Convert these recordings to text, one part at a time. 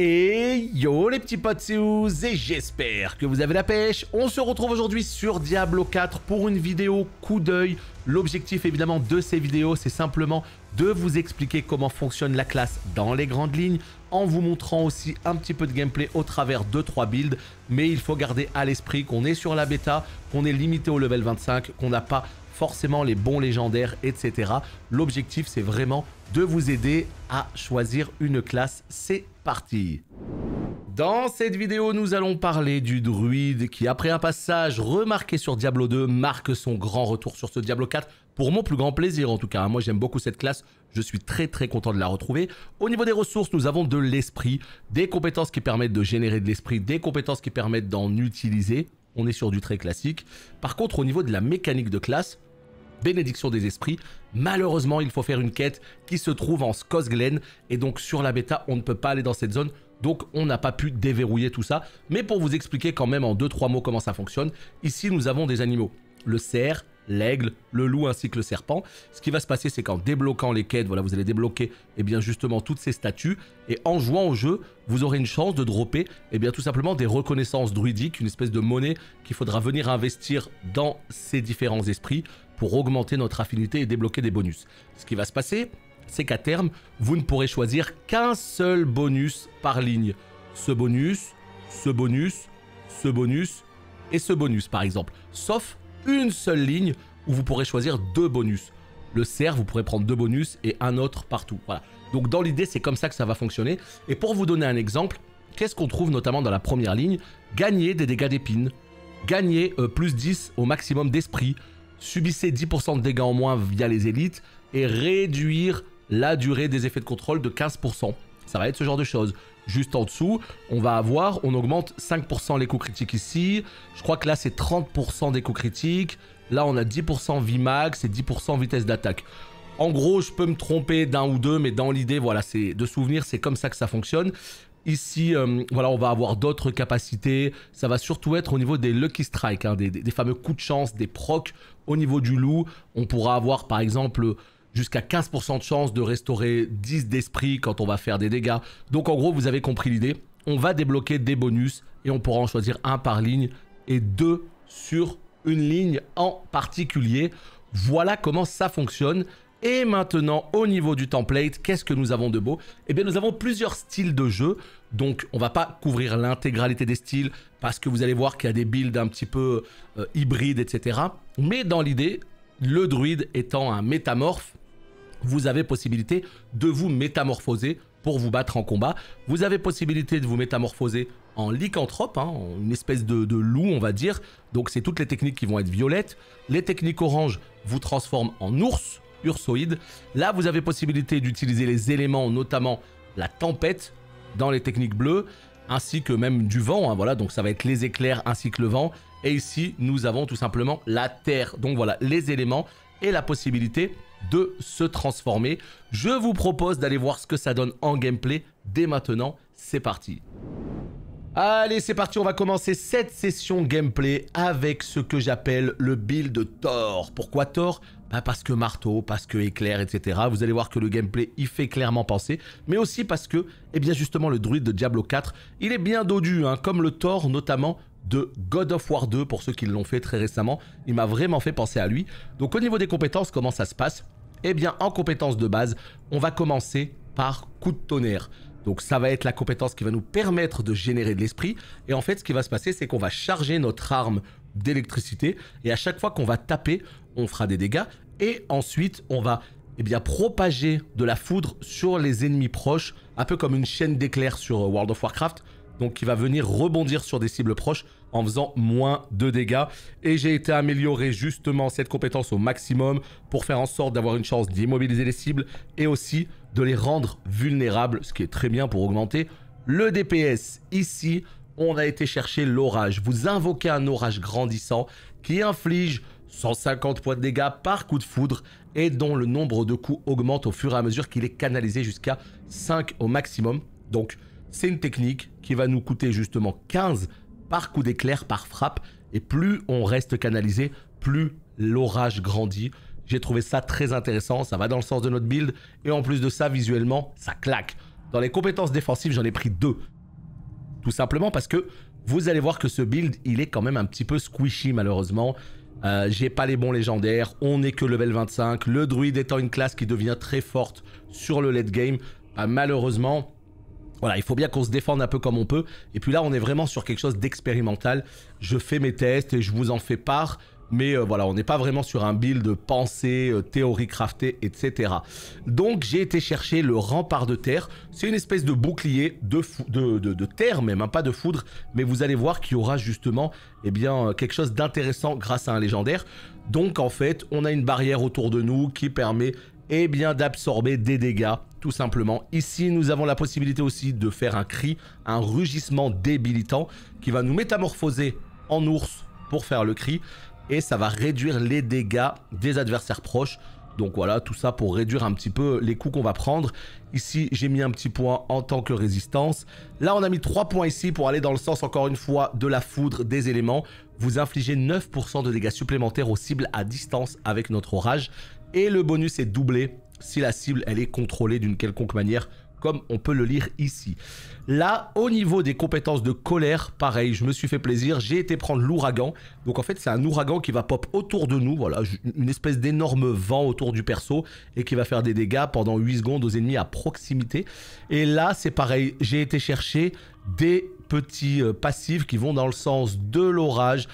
Et yo les petits potes, c'est et j'espère que vous avez la pêche. On se retrouve aujourd'hui sur Diablo 4 pour une vidéo coup d'œil. L'objectif évidemment de ces vidéos, c'est simplement de vous expliquer comment fonctionne la classe dans les grandes lignes, en vous montrant aussi un petit peu de gameplay au travers de trois builds. Mais il faut garder à l'esprit qu'on est sur la bêta, qu'on est limité au level 25, qu'on n'a pas forcément les bons légendaires, etc. L'objectif, c'est vraiment de vous aider à choisir une classe. C'est parti dans cette vidéo, nous allons parler du druide qui, après un passage remarqué sur Diablo 2, marque son grand retour sur ce Diablo 4 pour mon plus grand plaisir en tout cas. Moi j'aime beaucoup cette classe, je suis très très content de la retrouver. Au niveau des ressources, nous avons de l'esprit, des compétences qui permettent de générer de l'esprit, des compétences qui permettent d'en utiliser. On est sur du très classique. Par contre, au niveau de la mécanique de classe, bénédiction des esprits. Malheureusement, il faut faire une quête qui se trouve en Skosglen et donc sur la bêta, on ne peut pas aller dans cette zone. Donc on n'a pas pu déverrouiller tout ça. Mais pour vous expliquer quand même en 2-3 mots comment ça fonctionne, ici nous avons des animaux. Le cerf, l'aigle, le loup ainsi que le serpent. Ce qui va se passer, c'est qu'en débloquant les quêtes, voilà, vous allez débloquer eh bien justement toutes ces statues. Et en jouant au jeu, vous aurez une chance de dropper eh bien, tout simplement des reconnaissances druidiques, une espèce de monnaie qu'il faudra venir investir dans ces différents esprits pour augmenter notre affinité et débloquer des bonus. Ce qui va se passer, c'est qu'à terme, vous ne pourrez choisir qu'un seul bonus par ligne. Ce bonus, ce bonus, ce bonus et ce bonus par exemple. Sauf une seule ligne où vous pourrez choisir deux bonus. Le cerf, vous pourrez prendre deux bonus et un autre partout. Voilà. Donc dans l'idée, c'est comme ça que ça va fonctionner. Et pour vous donner un exemple, qu'est-ce qu'on trouve notamment dans la première ligne Gagner des dégâts d'épines, gagner euh, plus 10 au maximum d'esprit, subissez 10% de dégâts en moins via les élites et réduire la durée des effets de contrôle de 15%. Ça va être ce genre de choses. Juste en dessous, on va avoir, on augmente 5% les critique critiques ici. Je crois que là, c'est 30% des critique Là, on a 10% vie max et 10% vitesse d'attaque. En gros, je peux me tromper d'un ou deux, mais dans l'idée, voilà, c'est de souvenir, c'est comme ça que ça fonctionne. Ici, euh, voilà, on va avoir d'autres capacités. Ça va surtout être au niveau des lucky strikes, hein, des, fameux coups de chance, des procs au niveau du loup. On pourra avoir par exemple jusqu'à 15% de chance de restaurer 10 d'esprit quand on va faire des dégâts. Donc en gros, vous avez compris l'idée. On va débloquer des bonus et on pourra en choisir un par ligne et deux sur une ligne en particulier. Voilà comment ça fonctionne. Et maintenant, au niveau du template, qu'est-ce que nous avons de beau Eh bien, nous avons plusieurs styles de jeu. Donc, on ne va pas couvrir l'intégralité des styles parce que vous allez voir qu'il y a des builds un petit peu euh, hybrides, etc. Mais dans l'idée, le druide étant un métamorphe, vous avez possibilité de vous métamorphoser pour vous battre en combat. Vous avez possibilité de vous métamorphoser en lycanthrope, hein, une espèce de, de, loup, on va dire. Donc, c'est toutes les techniques qui vont être violettes. Les techniques orange vous transforment en ours. Ursoïde. Là, vous avez possibilité d'utiliser les éléments, notamment la tempête dans les techniques bleues, ainsi que même du vent. Hein, voilà, donc ça va être les éclairs ainsi que le vent. Et ici, nous avons tout simplement la terre. Donc voilà, les éléments et la possibilité de se transformer. Je vous propose d'aller voir ce que ça donne en gameplay dès maintenant. C'est parti Allez, c'est parti, on va commencer cette session gameplay avec ce que j'appelle le build Thor. Pourquoi Thor bah parce que marteau, parce que éclair, etc. Vous allez voir que le gameplay y fait clairement penser, mais aussi parce que, eh bien justement, le druide de Diablo 4, il est bien dodu, hein, comme le Thor notamment de God of War 2, pour ceux qui l'ont fait très récemment, il m'a vraiment fait penser à lui. Donc au niveau des compétences, comment ça se passe Eh bien, en compétences de base, on va commencer par coup de tonnerre. Donc ça va être la compétence qui va nous permettre de générer de l'esprit. Et en fait, ce qui va se passer, c'est qu'on va charger notre arme d'électricité. Et à chaque fois qu'on va taper, on fera des dégâts. Et ensuite, on va eh bien, propager de la foudre sur les ennemis proches, un peu comme une chaîne d'éclairs sur euh, World of Warcraft. Donc qui va venir rebondir sur des cibles proches en faisant moins de dégâts. Et j'ai été amélioré justement cette compétence au maximum pour faire en sorte d'avoir une chance d'immobiliser les cibles et aussi de les rendre vulnérables, ce qui est très bien pour augmenter le DPS ici on a été chercher l'orage. Vous invoquez un orage grandissant qui inflige 150 points de dégâts par coup de foudre et dont le nombre de coups augmente au fur et à mesure qu'il est canalisé jusqu'à 5 au maximum. Donc c'est une technique qui va nous coûter justement 15 par coup d'éclair, par frappe. Et plus on reste canalisé, plus l'orage grandit. J'ai trouvé ça très intéressant, ça va dans le sens de notre build. Et en plus de ça, visuellement, ça claque. Dans les compétences défensives, j'en ai pris deux. Tout simplement parce que vous allez voir que ce build, il est quand même un petit peu squishy malheureusement. Euh, j'ai pas les bons légendaires, on n'est que level 25, le druide étant une classe qui devient très forte sur le late game. Euh, malheureusement, voilà, il faut bien qu'on se défende un peu comme on peut. Et puis là, on est vraiment sur quelque chose d'expérimental. Je fais mes tests et je vous en fais part. Mais euh, voilà, on n'est pas vraiment sur un build pensé, euh, théorie craftée, etc. Donc j'ai été chercher le rempart de terre. C'est une espèce de bouclier de, de, de, terre même, hein, pas de foudre. Mais vous allez voir qu'il y aura justement eh bien, euh, quelque chose d'intéressant grâce à un légendaire. Donc en fait, on a une barrière autour de nous qui permet eh bien d'absorber des dégâts tout simplement. Ici, nous avons la possibilité aussi de faire un cri, un rugissement débilitant qui va nous métamorphoser en ours pour faire le cri et ça va réduire les dégâts des adversaires proches. Donc voilà, tout ça pour réduire un petit peu les coups qu'on va prendre. Ici, j'ai mis un petit point en tant que résistance. Là, on a mis 3 points ici pour aller dans le sens, encore une fois, de la foudre des éléments. Vous infligez 9% de dégâts supplémentaires aux cibles à distance avec notre orage. Et le bonus est doublé si la cible, elle est contrôlée d'une quelconque manière comme on peut le lire ici. Là, au niveau des compétences de colère, pareil, je me suis fait plaisir, j'ai été prendre l'ouragan. Donc en fait, c'est un ouragan qui va pop autour de nous, voilà, une espèce d'énorme vent autour du perso et qui va faire des dégâts pendant 8 secondes aux ennemis à proximité. Et là, c'est pareil, j'ai été chercher des petits euh, passifs qui vont dans le sens de l'orage,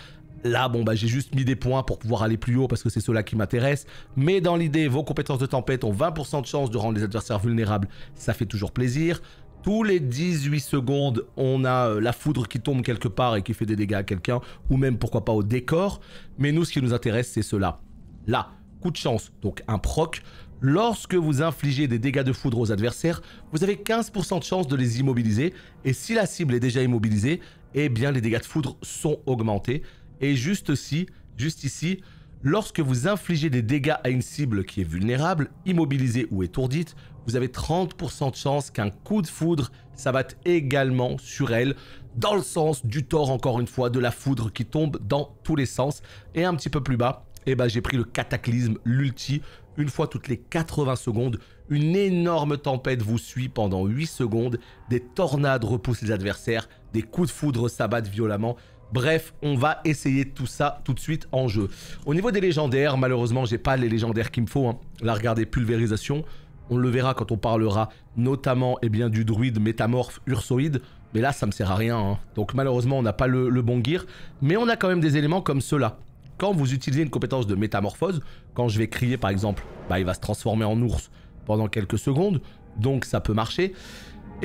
Là, bon, bah, j'ai juste mis des points pour pouvoir aller plus haut parce que c'est cela qui m'intéresse. Mais dans l'idée, vos compétences de tempête ont 20% de chance de rendre les adversaires vulnérables. Ça fait toujours plaisir. Tous les 18 secondes, on a euh, la foudre qui tombe quelque part et qui fait des dégâts à quelqu'un, ou même pourquoi pas au décor. Mais nous, ce qui nous intéresse, c'est cela. Là, coup de chance, donc un proc. Lorsque vous infligez des dégâts de foudre aux adversaires, vous avez 15% de chance de les immobiliser. Et si la cible est déjà immobilisée, eh bien les dégâts de foudre sont augmentés. Et juste aussi, juste ici, lorsque vous infligez des dégâts à une cible qui est vulnérable, immobilisée ou étourdite, vous avez 30% de chance qu'un coup de foudre s'abatte également sur elle, dans le sens du tort encore une fois, de la foudre qui tombe dans tous les sens. Et un petit peu plus bas, eh ben, j'ai pris le cataclysme, l'ulti, une fois toutes les 80 secondes, une énorme tempête vous suit pendant 8 secondes, des tornades repoussent les adversaires, des coups de foudre s'abattent violemment, Bref, on va essayer tout ça tout de suite en jeu. Au niveau des légendaires, malheureusement, j'ai pas les légendaires qu'il me faut. Hein. Là, regardez, pulvérisation. On le verra quand on parlera notamment eh bien, du druide métamorphe ursoïde. Mais là, ça me sert à rien. Hein. Donc malheureusement, on n'a pas le, le, bon gear. Mais on a quand même des éléments comme ceux-là. Quand vous utilisez une compétence de métamorphose, quand je vais crier par exemple, bah, il va se transformer en ours pendant quelques secondes. Donc ça peut marcher.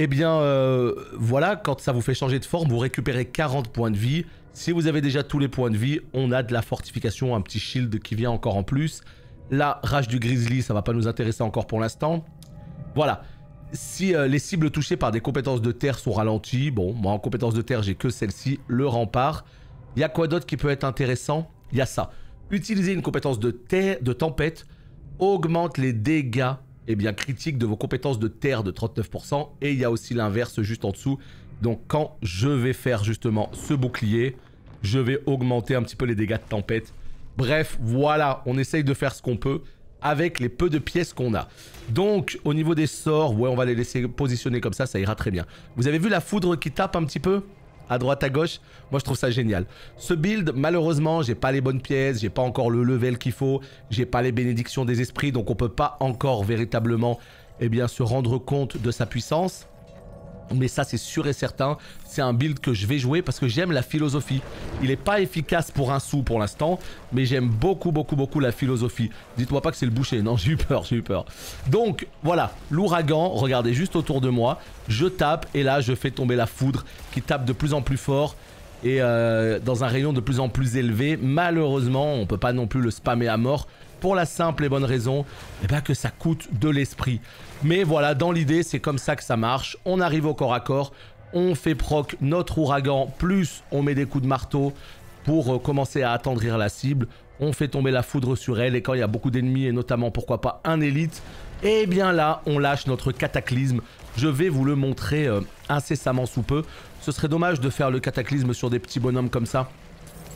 Eh bien, euh, voilà, quand ça vous fait changer de forme, vous récupérez 40 points de vie. Si vous avez déjà tous les points de vie, on a de la fortification, un petit shield qui vient encore en plus. La rage du grizzly, ça va pas nous intéresser encore pour l'instant. Voilà. Si euh, les cibles touchées par des compétences de terre sont ralenties, bon, moi en compétences de terre, j'ai que celle-ci, le rempart. Il y a quoi d'autre qui peut être intéressant Il y a ça. Utiliser une compétence de, terre, de tempête augmente les dégâts et eh bien, critique de vos compétences de terre de 39%. Et il y a aussi l'inverse juste en dessous. Donc quand je vais faire justement ce bouclier, je vais augmenter un petit peu les dégâts de tempête. Bref, voilà, on essaye de faire ce qu'on peut avec les peu de pièces qu'on a. Donc, au niveau des sorts, ouais, on va les laisser positionner comme ça, ça ira très bien. Vous avez vu la foudre qui tape un petit peu à droite à gauche. Moi je trouve ça génial. Ce build, malheureusement, j'ai pas les bonnes pièces, j'ai pas encore le level qu'il faut, j'ai pas les bénédictions des esprits, donc on peut pas encore véritablement eh bien, se rendre compte de sa puissance mais ça c'est sûr et certain, c'est un build que je vais jouer parce que j'aime la philosophie. Il n'est pas efficace pour un sou pour l'instant, mais j'aime beaucoup beaucoup beaucoup la philosophie. Dites-moi pas que c'est le boucher, non j'ai eu peur, j'ai eu peur. Donc voilà, l'ouragan, regardez juste autour de moi, je tape et là je fais tomber la foudre qui tape de plus en plus fort et euh, dans un rayon de plus en plus élevé. Malheureusement, on peut pas non plus le spammer à mort pour la simple et bonne raison eh ben, que ça coûte de l'esprit. Mais voilà, dans l'idée, c'est comme ça que ça marche. On arrive au corps à corps, on fait proc notre ouragan, plus on met des coups de marteau pour euh, commencer à attendrir la cible. On fait tomber la foudre sur elle et quand il y a beaucoup d'ennemis et notamment pourquoi pas un élite, eh bien là on lâche notre cataclysme. Je vais vous le montrer euh, incessamment sous peu. Ce serait dommage de faire le cataclysme sur des petits bonhommes comme ça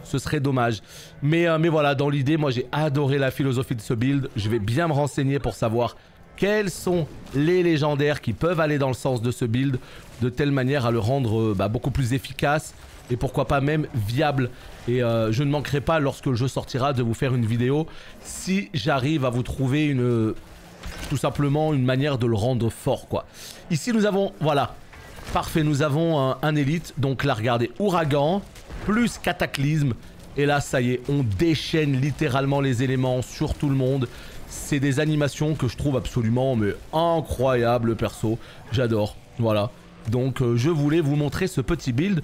ce serait dommage. Mais, euh, mais voilà, dans l'idée, moi j'ai adoré la philosophie de ce build. Je vais bien me renseigner pour savoir quels sont les légendaires qui peuvent aller dans le sens de ce build, de telle manière à le rendre euh, bah, beaucoup plus efficace et pourquoi pas même viable. Et euh, je ne manquerai pas, lorsque le jeu sortira, de vous faire une vidéo si j'arrive à vous trouver une... Tout simplement une manière de le rendre fort quoi. Ici nous avons, voilà, Parfait, nous avons un, élite, donc là regardez, ouragan, plus Cataclysme. Et là, ça y est, on déchaîne littéralement les éléments sur tout le monde. C'est des animations que je trouve absolument incroyables, perso. J'adore, voilà. Donc, euh, je voulais vous montrer ce petit build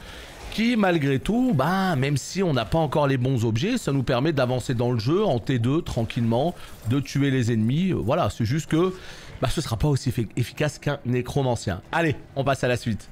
qui, malgré tout, bah, même si on n'a pas encore les bons objets, ça nous permet d'avancer dans le jeu en T2 tranquillement, de tuer les ennemis. Euh, voilà, c'est juste que bah, ce sera pas aussi efficace qu'un nécromancien. Allez, on passe à la suite.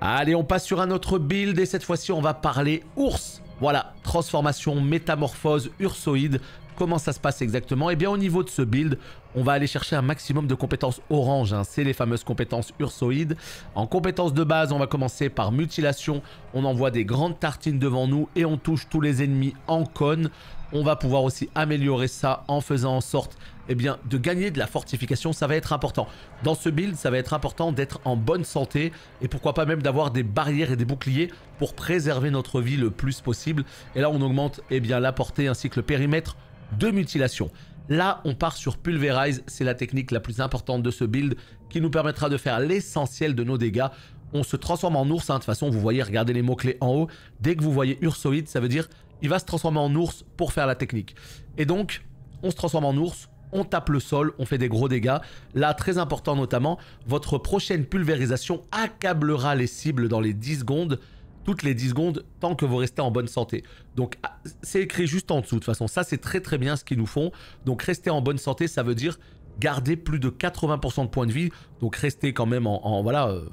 Allez, on passe sur un autre build et cette fois-ci, on va parler ours. Voilà, transformation, métamorphose, ursoïde. Comment ça se passe exactement Eh bien, au niveau de ce build, on va aller chercher un maximum de compétences orange. Hein. C'est les fameuses compétences ursoïdes. En compétences de base, on va commencer par mutilation. On envoie des grandes tartines devant nous et on touche tous les ennemis en cône. On va pouvoir aussi améliorer ça en faisant en sorte eh bien, de gagner de la fortification, ça va être important. Dans ce build, ça va être important d'être en bonne santé et pourquoi pas même d'avoir des barrières et des boucliers pour préserver notre vie le plus possible. Et là, on augmente eh bien, la portée ainsi que le périmètre de mutilation. Là, on part sur Pulverize, c'est la technique la plus importante de ce build qui nous permettra de faire l'essentiel de nos dégâts. On se transforme en ours, hein. de toute façon, vous voyez, regardez les mots-clés en haut. Dès que vous voyez Ursoïde, ça veut dire il va se transformer en ours pour faire la technique. Et donc, on se transforme en ours, on tape le sol, on fait des gros dégâts. Là, très important notamment, votre prochaine pulvérisation accablera les cibles dans les 10 secondes, toutes les 10 secondes, tant que vous restez en bonne santé. Donc, ah, c'est écrit juste en dessous, de toute façon. Ça, c'est très très bien ce qu'ils nous font. Donc, rester en bonne santé, ça veut dire garder plus de 80% de points de vie. Donc, rester quand même en, voilà... Euh,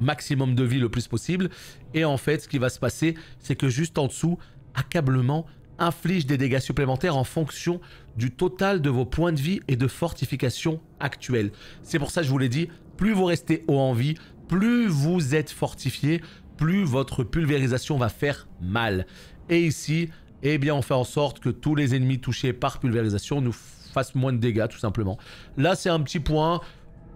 maximum de vie le plus possible. Et en fait, ce qui va se passer, c'est que juste en dessous, accablement, inflige des dégâts supplémentaires en fonction du total de vos points de vie et de fortification actuels. C'est pour ça que je vous l'ai dit, plus vous restez haut en vie, plus vous êtes fortifié, plus votre pulvérisation va faire mal. Et ici, eh bien, on fait en sorte que tous les ennemis touchés par pulvérisation nous fassent moins de dégâts, tout simplement. Là, c'est un petit point.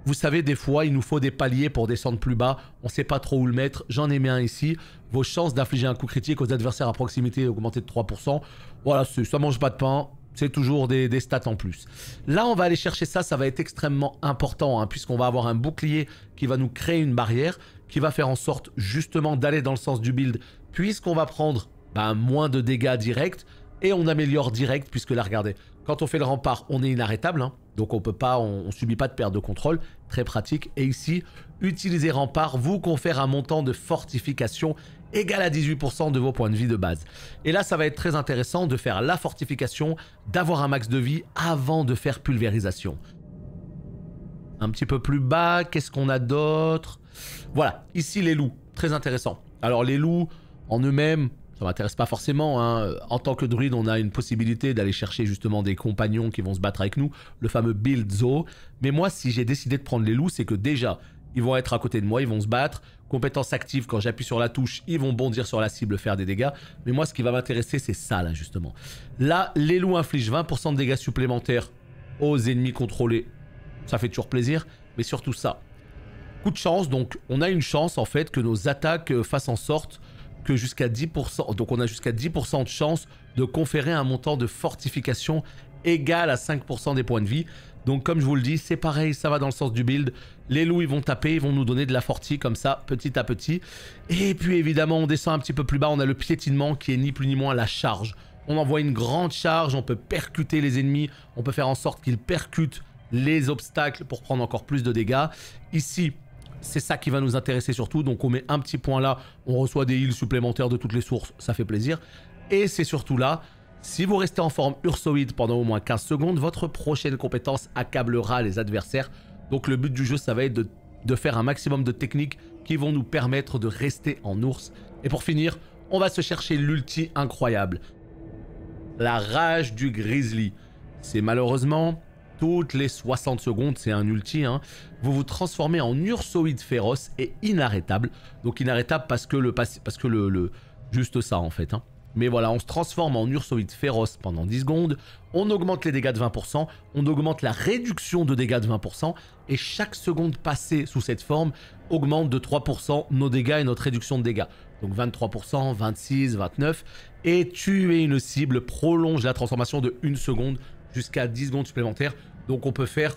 Vous savez, des fois, il nous faut des paliers pour descendre plus bas. On ne sait pas trop où le mettre. J'en ai mis un ici. Vos chances d'infliger un coup critique aux adversaires à proximité augmentées de 3%. Voilà, ça mange pas de pain. C'est toujours des, stats en plus. Là, on va aller chercher ça. Ça va être extrêmement important hein, puisqu'on va avoir un bouclier qui va nous créer une barrière qui va faire en sorte justement d'aller dans le sens du build puisqu'on va prendre ben, moins de dégâts directs et on améliore direct puisque là, regardez, quand on fait le rempart, on est inarrêtable. Hein. Donc on peut pas, on, subit pas de perte de contrôle, très pratique. Et ici, utiliser rempart vous confère un montant de fortification égal à 18% de vos points de vie de base. Et là, ça va être très intéressant de faire la fortification, d'avoir un max de vie avant de faire pulvérisation. Un petit peu plus bas, qu'est-ce qu'on a d'autre Voilà, ici les loups, très intéressant. Alors les loups en eux-mêmes, ça m'intéresse pas forcément. Hein. En tant que druide, on a une possibilité d'aller chercher justement des compagnons qui vont se battre avec nous, le fameux build zoo. Mais moi, si j'ai décidé de prendre les loups, c'est que déjà, ils vont être à côté de moi, ils vont se battre. Compétence active, quand j'appuie sur la touche, ils vont bondir sur la cible, faire des dégâts. Mais moi, ce qui va m'intéresser, c'est ça, là, justement. Là, les loups infligent 20% de dégâts supplémentaires aux ennemis contrôlés. Ça fait toujours plaisir, mais surtout ça. Coup de chance, donc on a une chance, en fait, que nos attaques euh, fassent en sorte jusqu'à 10%, donc on a jusqu'à 10% de chance de conférer un montant de fortification égal à 5% des points de vie. Donc comme je vous le dis, c'est pareil, ça va dans le sens du build. Les loups, ils vont taper, ils vont nous donner de la forti comme ça, petit à petit. Et puis évidemment, on descend un petit peu plus bas, on a le piétinement qui est ni plus ni moins la charge. On envoie une grande charge, on peut percuter les ennemis, on peut faire en sorte qu'ils percutent les obstacles pour prendre encore plus de dégâts. Ici, c'est ça qui va nous intéresser surtout. Donc on met un petit point là, on reçoit des heals supplémentaires de toutes les sources, ça fait plaisir. Et c'est surtout là, si vous restez en forme ursoïde pendant au moins 15 secondes, votre prochaine compétence accablera les adversaires. Donc le but du jeu, ça va être de, faire un maximum de techniques qui vont nous permettre de rester en ours. Et pour finir, on va se chercher l'ulti incroyable. La rage du grizzly. C'est malheureusement toutes les 60 secondes, c'est un ulti, hein. vous vous transformez en ursoïde féroce et inarrêtable. Donc inarrêtable parce que le... Parce que le, juste ça en fait. Hein. Mais voilà, on se transforme en ursoïde féroce pendant 10 secondes, on augmente les dégâts de 20%, on augmente la réduction de dégâts de 20%, et chaque seconde passée sous cette forme augmente de 3% nos dégâts et notre réduction de dégâts. Donc 23%, 26, 29, et tuer une cible prolonge la transformation de 1 seconde jusqu'à 10 secondes supplémentaires. Donc on peut faire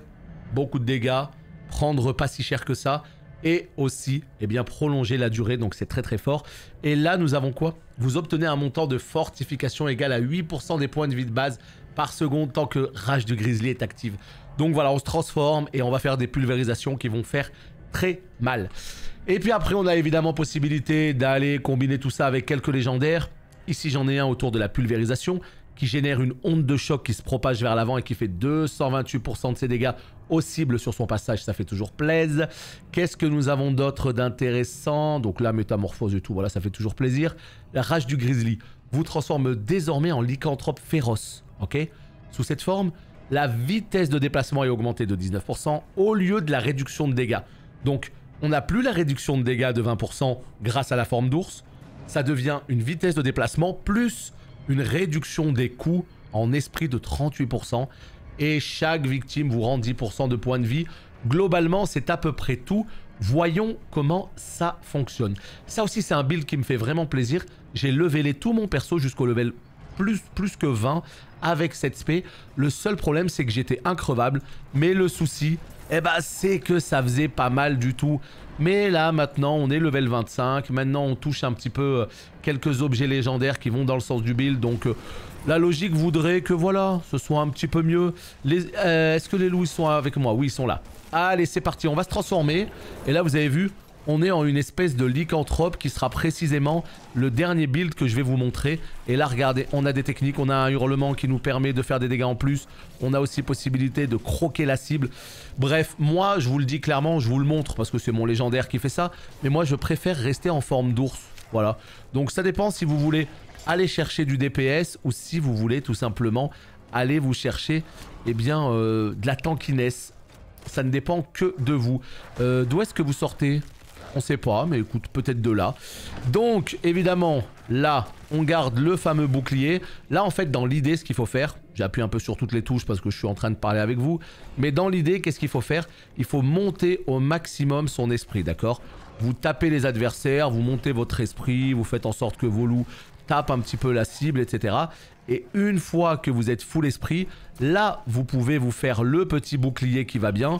beaucoup de dégâts, prendre pas si cher que ça et aussi et eh bien, prolonger la durée, donc c'est très très fort. Et là, nous avons quoi Vous obtenez un montant de fortification égal à 8% des points de vie de base par seconde tant que Rage du Grizzly est active. Donc voilà, on se transforme et on va faire des pulvérisations qui vont faire très mal. Et puis après, on a évidemment possibilité d'aller combiner tout ça avec quelques légendaires. Ici, j'en ai un autour de la pulvérisation qui génère une onde de choc qui se propage vers l'avant et qui fait 228% de ses dégâts aux cibles sur son passage, ça fait toujours plaisir. Qu'est-ce que nous avons d'autre d'intéressant Donc la métamorphose et tout, voilà, ça fait toujours plaisir. La rage du grizzly vous transforme désormais en lycanthrope féroce, ok Sous cette forme, la vitesse de déplacement est augmentée de 19% au lieu de la réduction de dégâts. Donc, on n'a plus la réduction de dégâts de 20% grâce à la forme d'ours. Ça devient une vitesse de déplacement plus une réduction des coûts en esprit de 38% et chaque victime vous rend 10% de points de vie. Globalement, c'est à peu près tout. Voyons comment ça fonctionne. Ça aussi, c'est un build qui me fait vraiment plaisir. J'ai levelé tout mon perso jusqu'au level plus, plus que 20 avec cette spé. Le seul problème, c'est que j'étais increvable. Mais le souci, eh ben, c'est que ça faisait pas mal du tout mais là, maintenant, on est level 25. Maintenant, on touche un petit peu euh, quelques objets légendaires qui vont dans le sens du build. Donc, euh, la logique voudrait que, voilà, ce soit un petit peu mieux. Euh, est-ce que les loups sont avec moi Oui, ils sont là. Allez, c'est parti. On va se transformer. Et là, vous avez vu, on est en une espèce de lycanthrope qui sera précisément le dernier build que je vais vous montrer. Et là, regardez, on a des techniques, on a un hurlement qui nous permet de faire des dégâts en plus. On a aussi possibilité de croquer la cible. Bref, moi, je vous le dis clairement, je vous le montre parce que c'est mon légendaire qui fait ça. Mais moi, je préfère rester en forme d'ours. Voilà. Donc ça dépend si vous voulez aller chercher du DPS ou si vous voulez tout simplement aller vous chercher eh bien, euh, de la tankiness. Ça ne dépend que de vous. Euh, d'où est-ce que vous sortez on sait pas, mais écoute, peut-être de là. Donc, évidemment, là, on garde le fameux bouclier. Là, en fait, dans l'idée, ce qu'il faut faire, j'appuie un peu sur toutes les touches parce que je suis en train de parler avec vous, mais dans l'idée, qu'est-ce qu'il faut faire Il faut monter au maximum son esprit, d'accord Vous tapez les adversaires, vous montez votre esprit, vous faites en sorte que vos loups tapent un petit peu la cible, etc. Et une fois que vous êtes full esprit, là, vous pouvez vous faire le petit bouclier qui va bien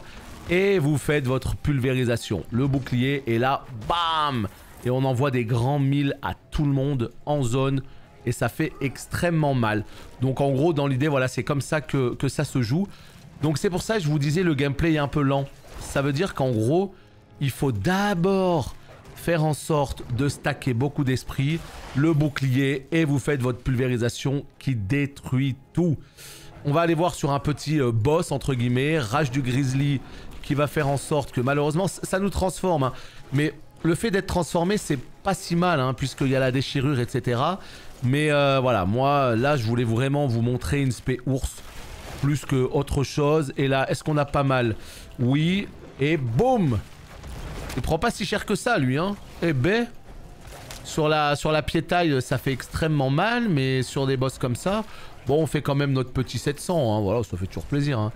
et vous faites votre pulvérisation. Le bouclier est là, bam Et on envoie des grands milles à tout le monde en zone et ça fait extrêmement mal. Donc en gros, dans l'idée, voilà, c'est comme ça que, ça se joue. Donc c'est pour ça que je vous disais, le gameplay est un peu lent. Ça veut dire qu'en gros, il faut d'abord faire en sorte de stacker beaucoup d'esprit, le bouclier, et vous faites votre pulvérisation qui détruit tout. On va aller voir sur un petit euh, boss, entre guillemets, Rage du Grizzly qui va faire en sorte que malheureusement, ça nous transforme. Hein. Mais le fait d'être transformé, c'est pas si mal, hein, puisqu'il y a la déchirure, etc. Mais euh, voilà, moi, là, je voulais vraiment vous montrer une spé ours plus que autre chose. Et là, est-ce qu'on a pas mal Oui. Et boum Il prend pas si cher que ça, lui, hein. Eh ben... Sur la, sur la piétaille, ça fait extrêmement mal, mais sur des boss comme ça, Bon, on fait quand même notre petit 700, hein. voilà, ça fait toujours plaisir. Hein.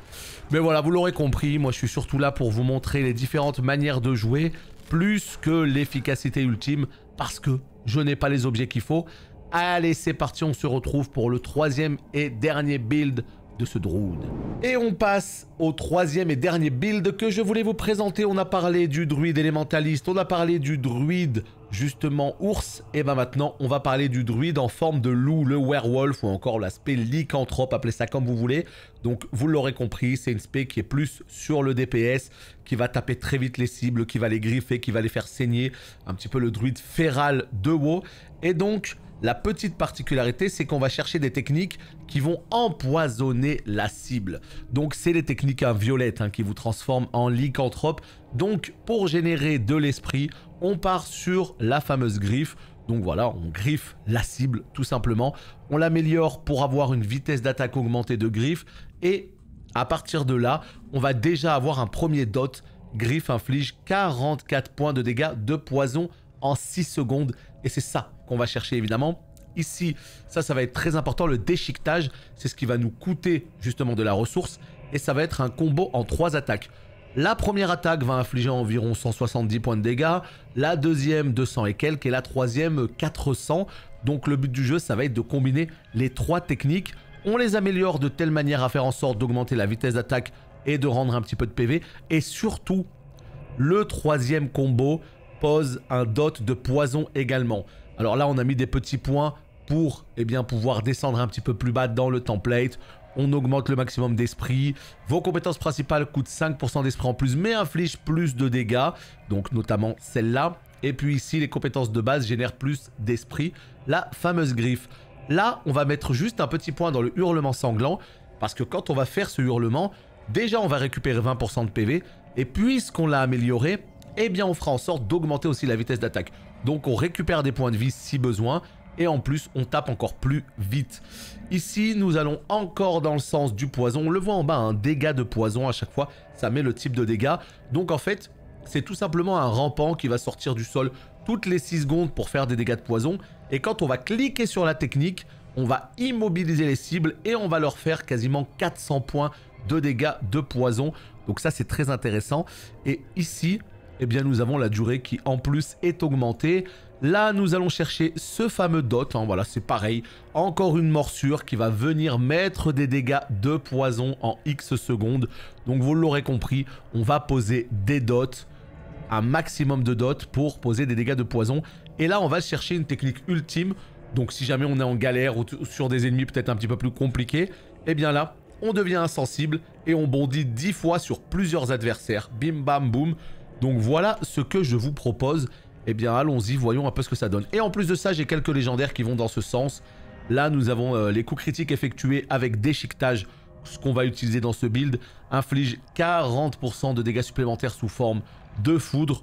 Mais voilà, vous l'aurez compris, moi je suis surtout là pour vous montrer les différentes manières de jouer, plus que l'efficacité ultime, parce que je n'ai pas les objets qu'il faut. Allez, c'est parti, on se retrouve pour le troisième et dernier build de ce drone. Et on passe au troisième et dernier build que je voulais vous présenter. On a parlé du druide élémentaliste, on a parlé du druide justement ours, et eh ben maintenant on va parler du druide en forme de loup, le werewolf ou encore l'aspect lycanthrope, appelez ça comme vous voulez. Donc vous l'aurez compris, c'est une spé qui est plus sur le DPS, qui va taper très vite les cibles, qui va les griffer, qui va les faire saigner, un petit peu le druide féral de WoW. Et donc la petite particularité, c'est qu'on va chercher des techniques qui vont empoisonner la cible. Donc c'est les techniques violettes hein, qui vous transforment en lycanthrope. Donc pour générer de l'esprit, on part sur la fameuse griffe. Donc voilà, on griffe la cible tout simplement. On l'améliore pour avoir une vitesse d'attaque augmentée de griffe. Et à partir de là, on va déjà avoir un premier dot. Griffe inflige 44 points de dégâts de poison en 6 secondes. Et c'est ça qu'on va chercher évidemment. Ici, ça, ça va être très important, le déchiquetage, c'est ce qui va nous coûter justement de la ressource, et ça va être un combo en trois attaques. La première attaque va infliger environ 170 points de dégâts, la deuxième 200 et quelques, et la troisième 400. Donc le but du jeu, ça va être de combiner les trois techniques. On les améliore de telle manière à faire en sorte d'augmenter la vitesse d'attaque et de rendre un petit peu de PV. Et surtout, le troisième combo pose un dot de poison également. Alors là, on a mis des petits points pour eh bien, pouvoir descendre un petit peu plus bas dans le template. On augmente le maximum d'esprit. Vos compétences principales coûtent 5% d'esprit en plus, mais infligent plus de dégâts. Donc notamment celle-là. Et puis ici, les compétences de base génèrent plus d'esprit. La fameuse griffe. Là, on va mettre juste un petit point dans le hurlement sanglant. Parce que quand on va faire ce hurlement, déjà on va récupérer 20% de PV. Et puisqu'on l'a amélioré, eh bien on fera en sorte d'augmenter aussi la vitesse d'attaque. Donc on récupère des points de vie si besoin. Et en plus, on tape encore plus vite. Ici, nous allons encore dans le sens du poison. On le voit en bas, un hein. dégât de poison à chaque fois. Ça met le type de dégât. Donc en fait, c'est tout simplement un rampant qui va sortir du sol toutes les 6 secondes pour faire des dégâts de poison. Et quand on va cliquer sur la technique, on va immobiliser les cibles et on va leur faire quasiment 400 points de dégâts de poison. Donc ça, c'est très intéressant. Et ici, eh bien nous avons la durée qui en plus est augmentée. Là, nous allons chercher ce fameux dot. Hein, voilà, c'est pareil. Encore une morsure qui va venir mettre des dégâts de poison en X secondes. Donc, vous l'aurez compris, on va poser des dots, un maximum de dots pour poser des dégâts de poison. Et là, on va chercher une technique ultime. Donc, si jamais on est en galère ou sur des ennemis peut-être un petit peu plus compliqués, eh bien là, on devient insensible et on bondit 10 fois sur plusieurs adversaires. Bim, bam, boum. Donc voilà ce que je vous propose. Eh bien, allons-y, voyons un peu ce que ça donne. Et en plus de ça, j'ai quelques légendaires qui vont dans ce sens. Là, nous avons euh, les coups critiques effectués avec déchiquetage, ce qu'on va utiliser dans ce build, inflige 40% de dégâts supplémentaires sous forme de foudre.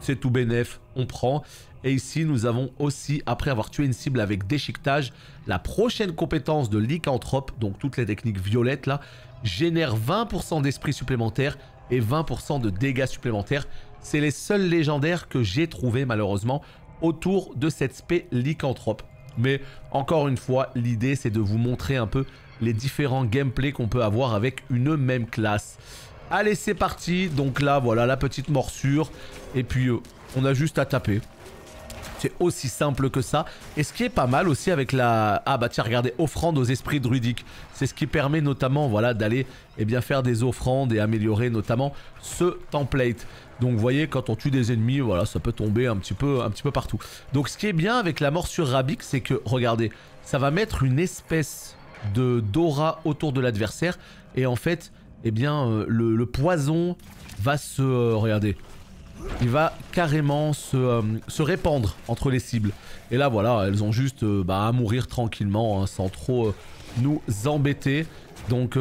C'est tout bénef, on prend. Et ici, nous avons aussi, après avoir tué une cible avec déchiquetage, la prochaine compétence de lycanthrope, donc toutes les techniques violettes là, génère 20% d'esprit supplémentaire et 20% de dégâts supplémentaires. C'est les seuls légendaires que j'ai trouvés malheureusement autour de cette spé lycanthrope. Mais encore une fois, l'idée c'est de vous montrer un peu les différents gameplays qu'on peut avoir avec une même classe. Allez, c'est parti. Donc là, voilà la petite morsure. Et puis, euh, on a juste à taper. C'est aussi simple que ça. Et ce qui est pas mal aussi avec la... Ah bah tiens, regardez, offrande aux esprits druidiques. C'est ce qui permet notamment voilà, d'aller eh bien faire des offrandes et améliorer notamment ce template. Donc vous voyez, quand on tue des ennemis, voilà, ça peut tomber un petit peu, un petit peu partout. Donc ce qui est bien avec la morsure rabique, c'est que, regardez, ça va mettre une espèce de d'aura autour de l'adversaire. Et en fait, eh bien, euh, le, poison va se... Euh, regardez, il va carrément euh, se, répandre entre les cibles. Et là, voilà, elles ont juste euh, bah, à mourir tranquillement hein, sans trop euh, nous embêter. Donc,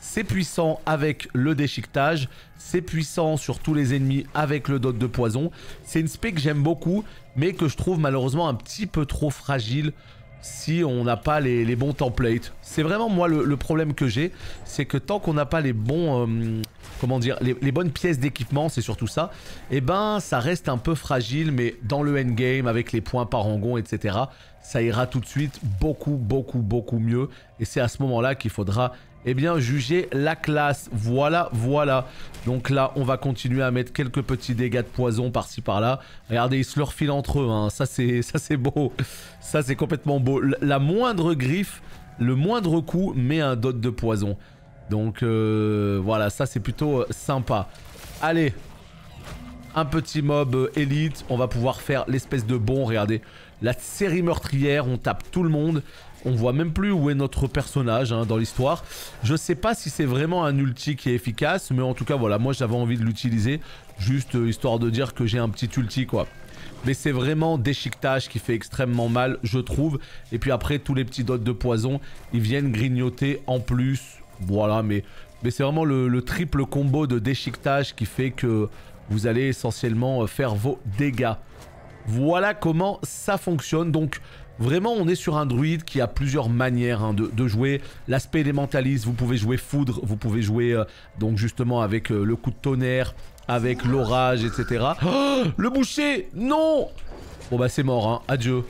c'est puissant avec le déchiquetage, c'est puissant sur tous les ennemis avec le dot de poison. C'est une spé que j'aime beaucoup, mais que je trouve malheureusement un petit peu trop fragile si on n'a pas les, bons templates. C'est vraiment moi le, problème que j'ai, c'est que tant qu'on n'a pas les bons, euh, comment dire, les, bonnes pièces d'équipement, c'est surtout ça, et eh ben ça reste un peu fragile, mais dans le endgame, avec les points par etc., ça ira tout de suite beaucoup, beaucoup, beaucoup mieux. Et c'est à ce moment-là qu'il faudra eh bien, juger la classe. Voilà, voilà. Donc là, on va continuer à mettre quelques petits dégâts de poison par-ci par-là. Regardez, ils se leur filent entre eux. Hein. Ça, c'est beau. Ça, c'est complètement beau. La moindre griffe, le moindre coup met un dot de poison. Donc euh, voilà, ça, c'est plutôt euh, sympa. Allez, un petit mob euh, élite. On va pouvoir faire l'espèce de bon, regardez. La série meurtrière, on tape tout le monde. On voit même plus où est notre personnage hein, dans l'histoire. Je sais pas si c'est vraiment un ulti qui est efficace, mais en tout cas, voilà, moi j'avais envie de l'utiliser, juste euh, histoire de dire que j'ai un petit ulti, quoi. Mais c'est vraiment déchiquetage qui fait extrêmement mal, je trouve. Et puis après, tous les petits dots de poison, ils viennent grignoter en plus. Voilà, mais, mais c'est vraiment le, le triple combo de déchiquetage qui fait que vous allez essentiellement euh, faire vos dégâts. Voilà comment ça fonctionne. Donc, Vraiment, on est sur un druide qui a plusieurs manières hein, de, jouer. L'aspect élémentaliste, vous pouvez jouer foudre, vous pouvez jouer euh, donc justement avec euh, le coup de tonnerre, avec l'orage, etc. Oh, le boucher Non Bon bah c'est mort, hein. adieu.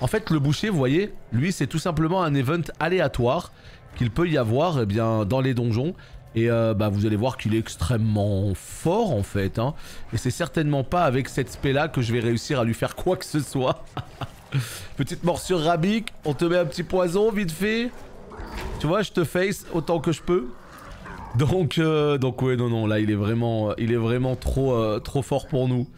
En fait, le boucher, vous voyez, lui, c'est tout simplement un event aléatoire qu'il peut y avoir eh bien, dans les donjons. Et euh, bah, vous allez voir qu'il est extrêmement fort en fait. Hein. Et c'est certainement pas avec cette spé là que je vais réussir à lui faire quoi que ce soit. Petite morsure rabique. On te met un petit poison, vite fait. Tu vois, je te face autant que je peux. Donc, euh, donc ouais, non, non, là, il est vraiment, il est vraiment trop, euh, trop fort pour nous.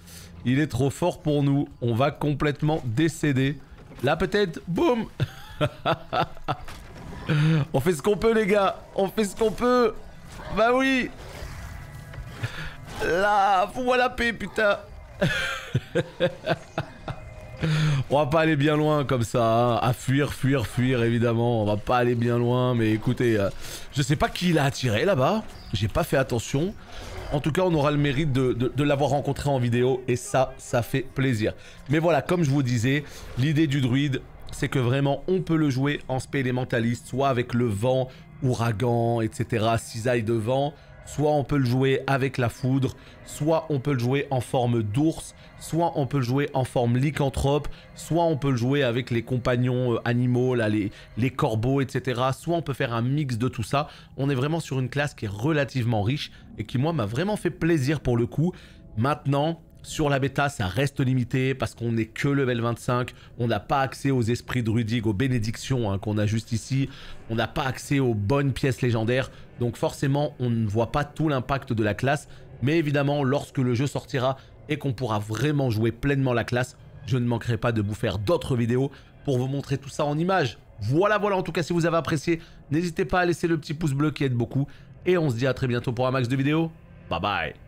Il est trop fort pour nous. On va complètement décéder. Là, peut-être, boum On fait ce qu'on peut, les gars. On fait ce qu'on peut. Bah oui Là, voilà, la paix, putain On va pas aller bien loin comme ça, hein. à fuir, fuir, fuir évidemment, on va pas aller bien loin, mais écoutez, euh, je sais pas qui l'a attiré là-bas, j'ai pas fait attention. En tout cas, on aura le mérite de, de l'avoir rencontré en vidéo et ça, ça fait plaisir. Mais voilà, comme je vous disais, l'idée du druide, c'est que vraiment on peut le jouer en spé élémentaliste, soit avec le vent, ouragan, etc., cisaille de vent, Soit on peut le jouer avec la foudre, soit on peut le jouer en forme d'ours, soit on peut le jouer en forme lycanthrope, soit on peut le jouer avec les compagnons euh, animaux, les corbeaux, etc. Soit on peut faire un mix de tout ça. On est vraiment sur une classe qui est relativement riche et qui, moi, m'a vraiment fait plaisir pour le coup. Maintenant, sur la bêta, ça reste limité parce qu'on n'est que level 25. On n'a pas accès aux esprits Rudig, aux bénédictions hein, qu'on a juste ici. On n'a pas accès aux bonnes pièces légendaires. Donc forcément, on ne voit pas tout l'impact de la classe. Mais évidemment, lorsque le jeu sortira et qu'on pourra vraiment jouer pleinement la classe, je ne manquerai pas de vous faire d'autres vidéos pour vous montrer tout ça en images. Voilà, voilà, en tout cas, si vous avez apprécié, n'hésitez pas à laisser le petit pouce bleu qui aide beaucoup. Et on se dit à très bientôt pour un max de vidéos. Bye bye